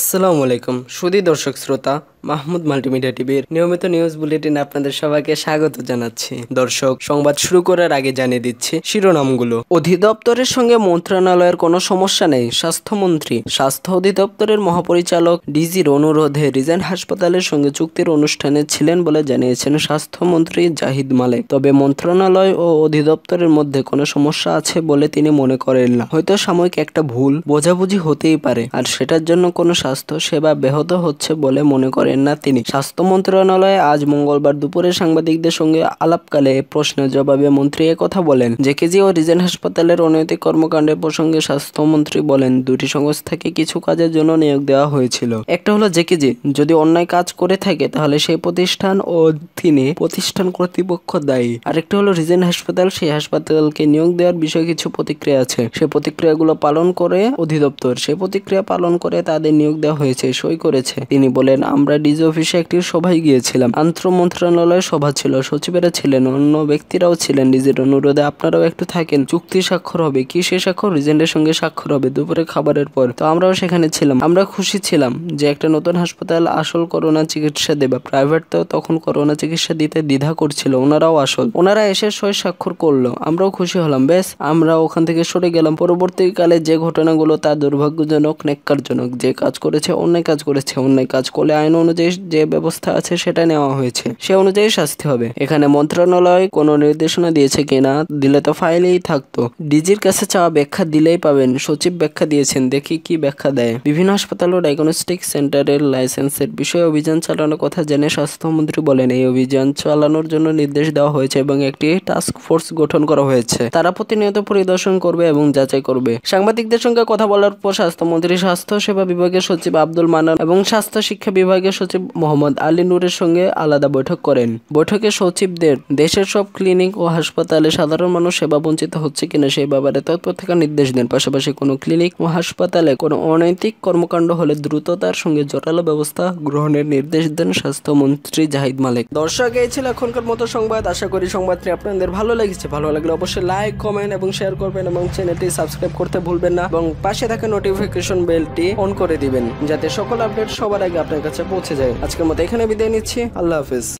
আসসালামু আলাইকুম সুদী দর্শক শ্রোতা মাহমুদ মাল্টিমিডিয়া টিভির নিয়মিত নিউজ বুলেটিন আপনাদের সবাইকে স্বাগত জানাচ্ছি দর্শক সংবাদ শুরু করার আগে জানিয়ে দিচ্ছি শিরোনামগুলো অধিদপ্তরের সঙ্গে মন্ত্রণালয়ের কোনো সমস্যা নেই স্বাস্থ্যমন্ত্রী স্বাস্থ্য অধিদপ্তরের মহাপরিচালক ডিজির অনুরোধে রিজেন হাসপাতালের সঙ্গে চুক্তির অনুষ্ঠানে ছিলেন বলে জানিয়েছেন স্বাস্থ্যমন্ত্রী জাহিদ মালে তবে মন্ত্রণালয় ও অধিদপ্তরের মধ্যে কোনো সমস্যা আছে বলে তিনি মনে করেন না হয়তো সাময়িক একটা ভুল বোঝাবুঝি হতেই পারে আর সেটার জন্য কোনো স্বাস্থ্য সেবা ব্যাহত হচ্ছে বলে মনে করেন না তিনি স্বাস্থ্য মন্ত্রণালয়ে আজ মঙ্গলবার দুপুরে সাংবাদিকদের সঙ্গে আলাপকালে প্রশ্নের জবাবে মন্ত্রী কথা বলেন জেকেজি ও রিজেন হাসপাতালের অনৈতিক কর্মকাণ্ডের প্রসঙ্গে স্বাস্থ্যমন্ত্রী বলেন দুটি সংস্থাকে কিছু কাজের জন্য নিয়োগ দেওয়া হয়েছিল একটা হলো জেকেজি যদি অন্যায় কাজ করে থাকে তাহলে সেই প্রতিষ্ঠান ও তিনি প্রতিষ্ঠান কর্তৃপক্ষ দায়ী আরেকটা হলো রিজেন হাসপাতাল সেই হাসপাতালকে নিয়োগ দেওয়ার বিষয়ে কিছু প্রতিক্রিয়া আছে সে প্রতিক্রিয়াগুলো পালন করে অধিদপ্তর সে প্রতিক্রিয়া পালন করে তাদের নিয়োগ নিয়োগ দেওয়া হয়েছে সই করেছে তিনি বলেন আমরা ডিজি অফিসে একটি সভায় গিয়েছিলাম আন্তর মন্ত্রণালয় সভা ছিল সচিবেরা ছিলেন অন্য ব্যক্তিরাও ছিলেন ডিজির অনুরোধে আপনারাও একটু থাকেন চুক্তি স্বাক্ষর হবে কি সে স্বাক্ষর রিজেন্টের সঙ্গে স্বাক্ষর হবে দুপুরে খাবারের পর তো আমরাও সেখানে ছিলাম আমরা খুশি ছিলাম যে একটা নতুন হাসপাতাল আসল করোনা চিকিৎসা দেবে প্রাইভেট তো তখন করোনা চিকিৎসা দিতে দ্বিধা করছিল ওনারাও আসল ওনারা এসে সই স্বাক্ষর করলো আমরাও খুশি হলাম বেশ আমরা ওখান থেকে সরে গেলাম পরবর্তীকালে যে ঘটনাগুলো তা দুর্ভাগ্যজনক নেককারজনক যে কাজ করেছে অন্যায় কাজ করেছে অন্যায় কাজ করলে আইন অনুযায়ী যে ব্যবস্থা আছে সেটা নেওয়া হয়েছে সে অনুযায়ী শাস্তি হবে এখানে মন্ত্রণালয় কোনো নির্দেশনা দিয়েছে কিনা দিলে তো ফাইলেই থাকতো ডিজির কাছে চাওয়া ব্যাখ্যা দিলেই পাবেন সচিব ব্যাখ্যা দিয়েছেন দেখি কি ব্যাখ্যা দেয় বিভিন্ন হাসপাতাল ও ডায়াগনস্টিক সেন্টারের লাইসেন্সের বিষয়ে অভিযান চালানোর কথা জেনে স্বাস্থ্যমন্ত্রী বলেন এই অভিযান চালানোর জন্য নির্দেশ দেওয়া হয়েছে এবং একটি টাস্ক ফোর্স গঠন করা হয়েছে তারা প্রতিনিয়ত পরিদর্শন করবে এবং যাচাই করবে সাংবাদিকদের সঙ্গে কথা বলার পর স্বাস্থ্যমন্ত্রী স্বাস্থ্য সেবা বিভাগের সচিব আব্দুল মানান এবং স্বাস্থ্য শিক্ষা বিভাগের সচিব মোহাম্মদ আলী নূরের সঙ্গে আলাদা বৈঠক করেন বৈঠকে সচিবদের দেশের সব ক্লিনিক ও হাসপাতালে সাধারণ মানুষ সেবা বঞ্চিত হচ্ছে কিনা সেই ব্যাপারে তৎপর থাকার নির্দেশ দেন পাশাপাশি কোনো ক্লিনিক ও হাসপাতালে কোনো অনৈতিক কর্মকাণ্ড হলে দ্রুততার সঙ্গে জোরালো ব্যবস্থা গ্রহণের নির্দেশ দেন স্বাস্থ্যমন্ত্রী জাহিদ মালিক দর্শক এই ছিল এখনকার মতো সংবাদ আশা করি সংবাদটি আপনাদের ভালো লেগেছে ভালো লাগলে অবশ্যই লাইক কমেন্ট এবং শেয়ার করবেন এবং চ্যানেলটি সাবস্ক্রাইব করতে ভুলবেন না এবং পাশে থাকা নোটিফিকেশন বেলটি অন করে দিবেন দিবেন যাতে সকল আপডেট সবার আগে আপনার কাছে পৌঁছে যায় আজকের মতো এখানে বিদায় নিচ্ছি আল্লাহ হাফিজ